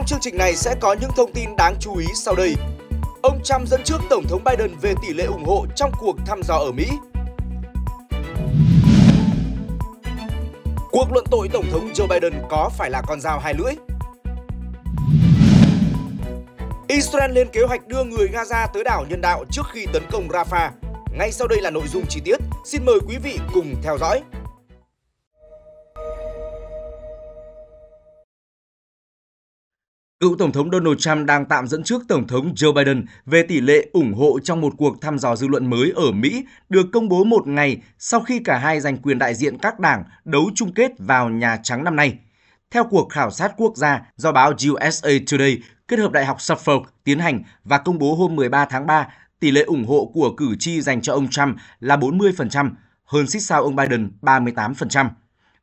Trong chương trình này sẽ có những thông tin đáng chú ý sau đây. Ông Trump dẫn trước Tổng thống Biden về tỷ lệ ủng hộ trong cuộc thăm dò ở Mỹ. Cuộc luận tội Tổng thống Joe Biden có phải là con dao hai lưỡi? Israel lên kế hoạch đưa người Gaza tới đảo nhân đạo trước khi tấn công Rafah. Ngay sau đây là nội dung chi tiết, xin mời quý vị cùng theo dõi. Cựu Tổng thống Donald Trump đang tạm dẫn trước Tổng thống Joe Biden về tỷ lệ ủng hộ trong một cuộc thăm dò dư luận mới ở Mỹ được công bố một ngày sau khi cả hai giành quyền đại diện các đảng đấu chung kết vào Nhà Trắng năm nay. Theo cuộc khảo sát quốc gia do báo USA Today kết hợp Đại học Suffolk tiến hành và công bố hôm 13 tháng 3, tỷ lệ ủng hộ của cử tri dành cho ông Trump là 40%, hơn xích sao ông Biden 38%.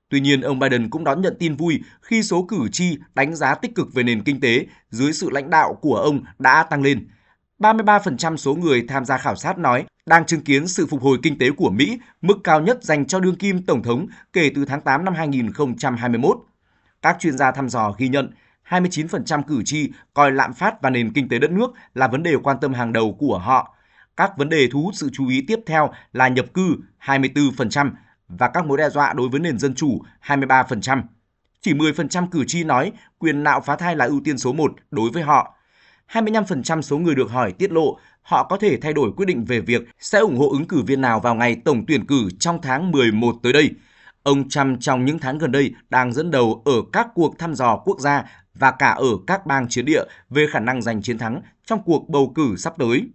Tuy nhiên, ông Biden cũng đón nhận tin vui khi số cử tri đánh giá tích cực về nền kinh tế dưới sự lãnh đạo của ông đã tăng lên. 33% số người tham gia khảo sát nói đang chứng kiến sự phục hồi kinh tế của Mỹ, mức cao nhất dành cho đương kim Tổng thống kể từ tháng 8 năm 2021. Các chuyên gia thăm dò ghi nhận 29% cử tri coi lạm phát và nền kinh tế đất nước là vấn đề quan tâm hàng đầu của họ. Các vấn đề thu hút sự chú ý tiếp theo là nhập cư 24%, và các mối đe dọa đối với nền dân chủ 23%. Chỉ 10% cử tri nói quyền nạo phá thai là ưu tiên số 1 đối với họ. 25% số người được hỏi tiết lộ họ có thể thay đổi quyết định về việc sẽ ủng hộ ứng cử viên nào vào ngày tổng tuyển cử trong tháng 11 tới đây. Ông Trump trong những tháng gần đây đang dẫn đầu ở các cuộc thăm dò quốc gia và cả ở các bang chiến địa về khả năng giành chiến thắng trong cuộc bầu cử sắp tới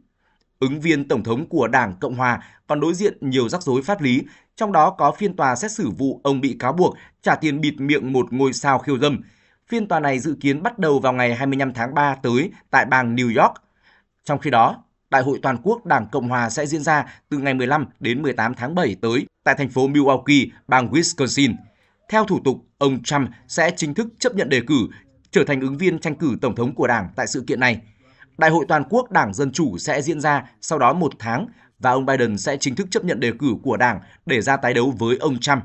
ứng viên tổng thống của Đảng Cộng hòa còn đối diện nhiều rắc rối pháp lý trong đó có phiên tòa xét xử vụ ông bị cáo buộc trả tiền bịt miệng một ngôi sao khiêu dâm. Phiên tòa này dự kiến bắt đầu vào ngày 25 tháng 3 tới tại bang New York. Trong khi đó, Đại hội toàn quốc Đảng Cộng hòa sẽ diễn ra từ ngày 15 đến 18 tháng 7 tới tại thành phố Milwaukee, bang Wisconsin. Theo thủ tục, ông Trump sẽ chính thức chấp nhận đề cử trở thành ứng viên tranh cử tổng thống của Đảng tại sự kiện này. Đại hội toàn quốc Đảng Dân chủ sẽ diễn ra sau đó một tháng và ông Biden sẽ chính thức chấp nhận đề cử của đảng để ra tái đấu với ông Trump.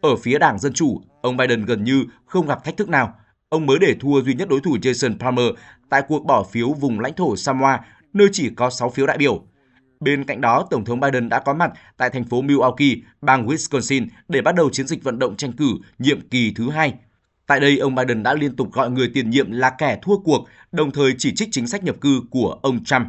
Ở phía đảng Dân Chủ, ông Biden gần như không gặp thách thức nào. Ông mới để thua duy nhất đối thủ Jason Palmer tại cuộc bỏ phiếu vùng lãnh thổ Samoa, nơi chỉ có 6 phiếu đại biểu. Bên cạnh đó, Tổng thống Biden đã có mặt tại thành phố Milwaukee, bang Wisconsin để bắt đầu chiến dịch vận động tranh cử nhiệm kỳ thứ hai. Tại đây, ông Biden đã liên tục gọi người tiền nhiệm là kẻ thua cuộc, đồng thời chỉ trích chính sách nhập cư của ông Trump.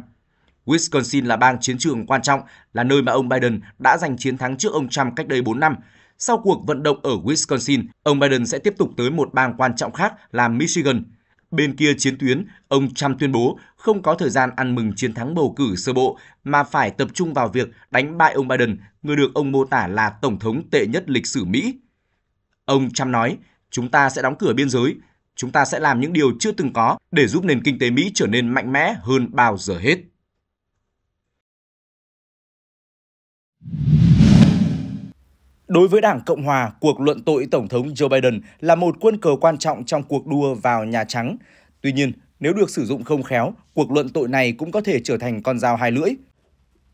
Wisconsin là bang chiến trường quan trọng, là nơi mà ông Biden đã giành chiến thắng trước ông Trump cách đây 4 năm. Sau cuộc vận động ở Wisconsin, ông Biden sẽ tiếp tục tới một bang quan trọng khác là Michigan. Bên kia chiến tuyến, ông Trump tuyên bố không có thời gian ăn mừng chiến thắng bầu cử sơ bộ mà phải tập trung vào việc đánh bại ông Biden, người được ông mô tả là tổng thống tệ nhất lịch sử Mỹ. Ông Trump nói, chúng ta sẽ đóng cửa biên giới, chúng ta sẽ làm những điều chưa từng có để giúp nền kinh tế Mỹ trở nên mạnh mẽ hơn bao giờ hết. Đối với Đảng Cộng Hòa, cuộc luận tội Tổng thống Joe Biden là một quân cờ quan trọng trong cuộc đua vào Nhà Trắng. Tuy nhiên, nếu được sử dụng không khéo, cuộc luận tội này cũng có thể trở thành con dao hai lưỡi.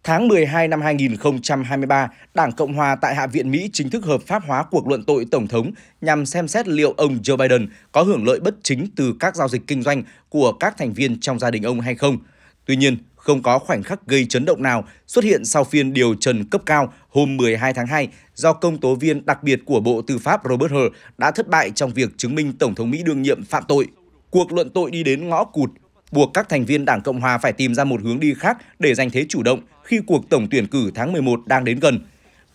Tháng 12 năm 2023, Đảng Cộng Hòa tại Hạ viện Mỹ chính thức hợp pháp hóa cuộc luận tội Tổng thống nhằm xem xét liệu ông Joe Biden có hưởng lợi bất chính từ các giao dịch kinh doanh của các thành viên trong gia đình ông hay không. Tuy nhiên, không có khoảnh khắc gây chấn động nào xuất hiện sau phiên điều trần cấp cao hôm 12 tháng 2 do công tố viên đặc biệt của Bộ Tư pháp Robert Hur đã thất bại trong việc chứng minh Tổng thống Mỹ đương nhiệm phạm tội. Cuộc luận tội đi đến ngõ cụt, buộc các thành viên Đảng Cộng Hòa phải tìm ra một hướng đi khác để giành thế chủ động khi cuộc tổng tuyển cử tháng 11 đang đến gần.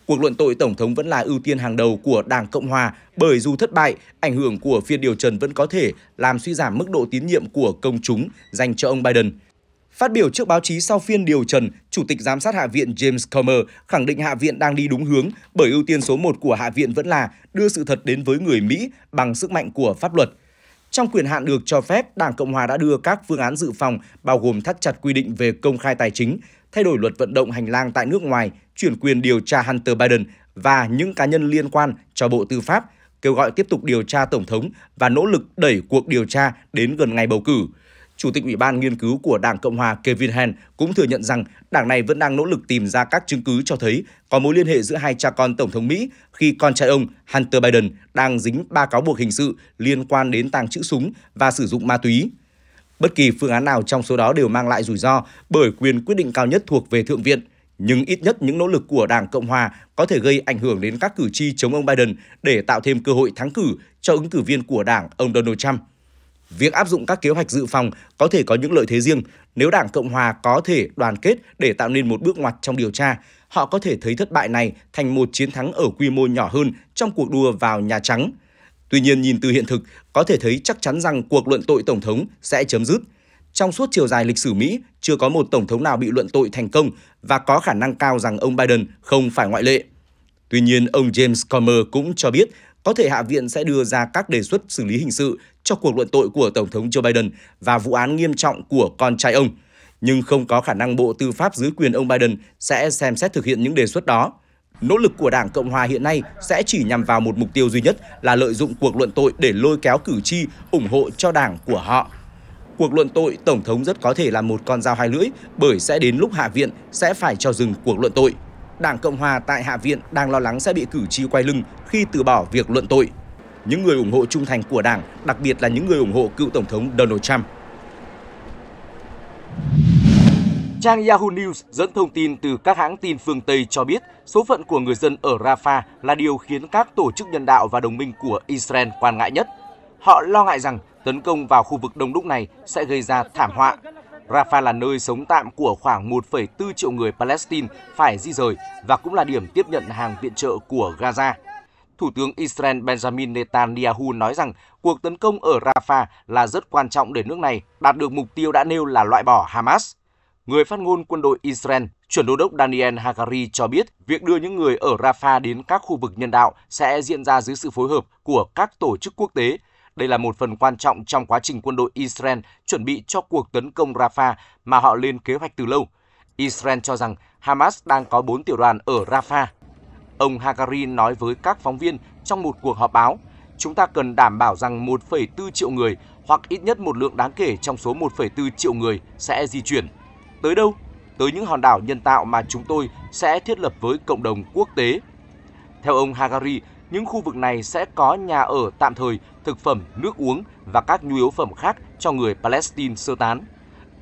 Cuộc luận tội Tổng thống vẫn là ưu tiên hàng đầu của Đảng Cộng Hòa bởi dù thất bại, ảnh hưởng của phiên điều trần vẫn có thể làm suy giảm mức độ tín nhiệm của công chúng dành cho ông Biden. Phát biểu trước báo chí sau phiên điều trần, Chủ tịch Giám sát Hạ viện James Comer khẳng định Hạ viện đang đi đúng hướng bởi ưu tiên số một của Hạ viện vẫn là đưa sự thật đến với người Mỹ bằng sức mạnh của pháp luật. Trong quyền hạn được cho phép, Đảng Cộng Hòa đã đưa các phương án dự phòng bao gồm thắt chặt quy định về công khai tài chính, thay đổi luật vận động hành lang tại nước ngoài, chuyển quyền điều tra Hunter Biden và những cá nhân liên quan cho Bộ Tư pháp, kêu gọi tiếp tục điều tra Tổng thống và nỗ lực đẩy cuộc điều tra đến gần ngày bầu cử. Chủ tịch Ủy ban nghiên cứu của Đảng Cộng hòa Kevin Han cũng thừa nhận rằng đảng này vẫn đang nỗ lực tìm ra các chứng cứ cho thấy có mối liên hệ giữa hai cha con Tổng thống Mỹ khi con trai ông Hunter Biden đang dính ba cáo buộc hình sự liên quan đến tàng trữ súng và sử dụng ma túy. Bất kỳ phương án nào trong số đó đều mang lại rủi ro bởi quyền quyết định cao nhất thuộc về Thượng viện. Nhưng ít nhất những nỗ lực của Đảng Cộng Hòa có thể gây ảnh hưởng đến các cử tri chống ông Biden để tạo thêm cơ hội thắng cử cho ứng cử viên của Đảng ông Donald Trump. Việc áp dụng các kế hoạch dự phòng có thể có những lợi thế riêng. Nếu Đảng Cộng Hòa có thể đoàn kết để tạo nên một bước ngoặt trong điều tra, họ có thể thấy thất bại này thành một chiến thắng ở quy mô nhỏ hơn trong cuộc đua vào Nhà Trắng. Tuy nhiên nhìn từ hiện thực, có thể thấy chắc chắn rằng cuộc luận tội Tổng thống sẽ chấm dứt. Trong suốt chiều dài lịch sử Mỹ, chưa có một Tổng thống nào bị luận tội thành công và có khả năng cao rằng ông Biden không phải ngoại lệ. Tuy nhiên, ông James Comer cũng cho biết có thể Hạ viện sẽ đưa ra các đề xuất xử lý hình sự cho cuộc luận tội của Tổng thống Joe Biden và vụ án nghiêm trọng của con trai ông, nhưng không có khả năng Bộ Tư pháp dưới quyền ông Biden sẽ xem xét thực hiện những đề xuất đó. Nỗ lực của Đảng Cộng hòa hiện nay sẽ chỉ nhằm vào một mục tiêu duy nhất là lợi dụng cuộc luận tội để lôi kéo cử tri ủng hộ cho đảng của họ. Cuộc luận tội Tổng thống rất có thể là một con dao hai lưỡi bởi sẽ đến lúc Hạ viện sẽ phải cho dừng cuộc luận tội. Đảng Cộng hòa tại Hạ viện đang lo lắng sẽ bị cử tri quay lưng khi từ bỏ việc luận tội những người ủng hộ trung thành của Đảng, đặc biệt là những người ủng hộ cựu Tổng thống Donald Trump. Trang Yahoo News dẫn thông tin từ các hãng tin phương Tây cho biết số phận của người dân ở Rafah là điều khiến các tổ chức nhân đạo và đồng minh của Israel quan ngại nhất. Họ lo ngại rằng tấn công vào khu vực đông đúc này sẽ gây ra thảm họa. Rafah là nơi sống tạm của khoảng 1,4 triệu người Palestine phải di rời và cũng là điểm tiếp nhận hàng viện trợ của Gaza. Thủ tướng Israel Benjamin Netanyahu nói rằng cuộc tấn công ở Rafah là rất quan trọng để nước này đạt được mục tiêu đã nêu là loại bỏ Hamas. Người phát ngôn quân đội Israel, chuẩn đô đốc Daniel Hagari cho biết việc đưa những người ở Rafah đến các khu vực nhân đạo sẽ diễn ra dưới sự phối hợp của các tổ chức quốc tế. Đây là một phần quan trọng trong quá trình quân đội Israel chuẩn bị cho cuộc tấn công Rafah mà họ lên kế hoạch từ lâu. Israel cho rằng Hamas đang có 4 tiểu đoàn ở Rafah Ông Hagari nói với các phóng viên trong một cuộc họp báo, chúng ta cần đảm bảo rằng 1,4 triệu người hoặc ít nhất một lượng đáng kể trong số 1,4 triệu người sẽ di chuyển. Tới đâu? Tới những hòn đảo nhân tạo mà chúng tôi sẽ thiết lập với cộng đồng quốc tế. Theo ông Hagari, những khu vực này sẽ có nhà ở tạm thời, thực phẩm, nước uống và các nhu yếu phẩm khác cho người Palestine sơ tán.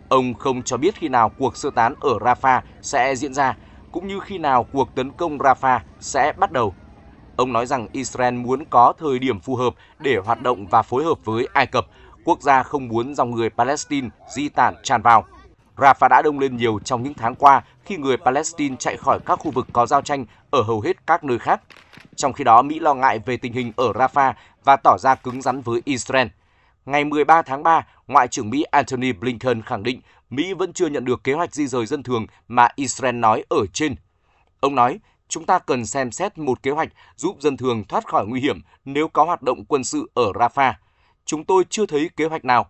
Ông không cho biết khi nào cuộc sơ tán ở Rafah sẽ diễn ra, cũng như khi nào cuộc tấn công Rafah sẽ bắt đầu. Ông nói rằng Israel muốn có thời điểm phù hợp để hoạt động và phối hợp với Ai Cập, quốc gia không muốn dòng người Palestine di tản tràn vào. Rafah đã đông lên nhiều trong những tháng qua khi người Palestine chạy khỏi các khu vực có giao tranh ở hầu hết các nơi khác. Trong khi đó, Mỹ lo ngại về tình hình ở Rafah và tỏ ra cứng rắn với Israel – ngày 13 tháng 3, Ngoại trưởng Mỹ Antony Blinken khẳng định Mỹ vẫn chưa nhận được kế hoạch di rời dân thường mà Israel nói ở trên. Ông nói, chúng ta cần xem xét một kế hoạch giúp dân thường thoát khỏi nguy hiểm nếu có hoạt động quân sự ở Rafah. Chúng tôi chưa thấy kế hoạch nào.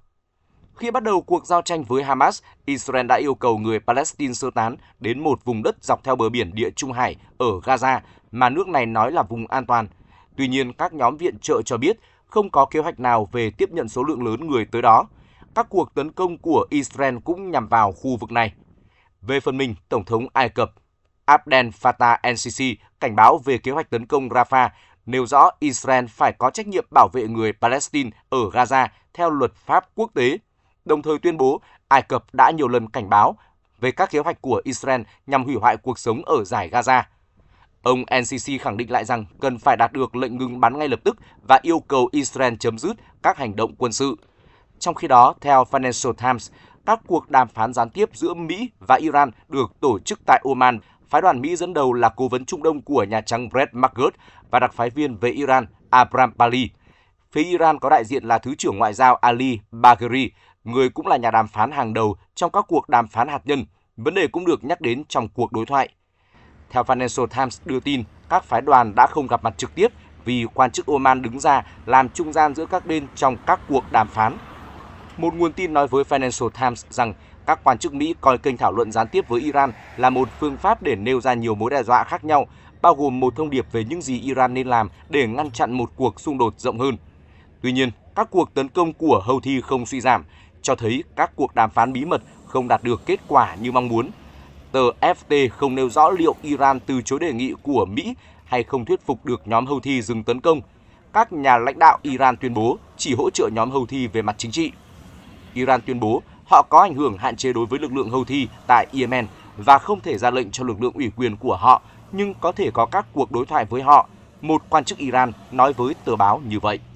Khi bắt đầu cuộc giao tranh với Hamas, Israel đã yêu cầu người Palestine sơ tán đến một vùng đất dọc theo bờ biển địa Trung Hải ở Gaza mà nước này nói là vùng an toàn. Tuy nhiên, các nhóm viện trợ cho biết không có kế hoạch nào về tiếp nhận số lượng lớn người tới đó. Các cuộc tấn công của Israel cũng nhằm vào khu vực này. Về phần mình, Tổng thống Ai Cập Abdel Fattah el-Sisi cảnh báo về kế hoạch tấn công Rafah, nêu rõ Israel phải có trách nhiệm bảo vệ người Palestine ở Gaza theo luật pháp quốc tế, đồng thời tuyên bố Ai Cập đã nhiều lần cảnh báo về các kế hoạch của Israel nhằm hủy hoại cuộc sống ở giải Gaza. Ông NCC khẳng định lại rằng cần phải đạt được lệnh ngừng bắn ngay lập tức và yêu cầu Israel chấm dứt các hành động quân sự. Trong khi đó, theo Financial Times, các cuộc đàm phán gián tiếp giữa Mỹ và Iran được tổ chức tại Oman. Phái đoàn Mỹ dẫn đầu là cố vấn Trung Đông của Nhà Trắng Brett McGurk và đặc phái viên về Iran Abram Pali. Phía Iran có đại diện là Thứ trưởng Ngoại giao Ali Bagheri, người cũng là nhà đàm phán hàng đầu trong các cuộc đàm phán hạt nhân. Vấn đề cũng được nhắc đến trong cuộc đối thoại. Theo Financial Times đưa tin, các phái đoàn đã không gặp mặt trực tiếp vì quan chức Oman đứng ra làm trung gian giữa các bên trong các cuộc đàm phán. Một nguồn tin nói với Financial Times rằng các quan chức Mỹ coi kênh thảo luận gián tiếp với Iran là một phương pháp để nêu ra nhiều mối đe dọa khác nhau, bao gồm một thông điệp về những gì Iran nên làm để ngăn chặn một cuộc xung đột rộng hơn. Tuy nhiên, các cuộc tấn công của Houthi không suy giảm, cho thấy các cuộc đàm phán bí mật không đạt được kết quả như mong muốn Tờ FT không nêu rõ liệu Iran từ chối đề nghị của Mỹ hay không thuyết phục được nhóm Houthi dừng tấn công. Các nhà lãnh đạo Iran tuyên bố chỉ hỗ trợ nhóm Houthi về mặt chính trị. Iran tuyên bố họ có ảnh hưởng hạn chế đối với lực lượng Houthi tại Yemen và không thể ra lệnh cho lực lượng ủy quyền của họ, nhưng có thể có các cuộc đối thoại với họ, một quan chức Iran nói với tờ báo như vậy.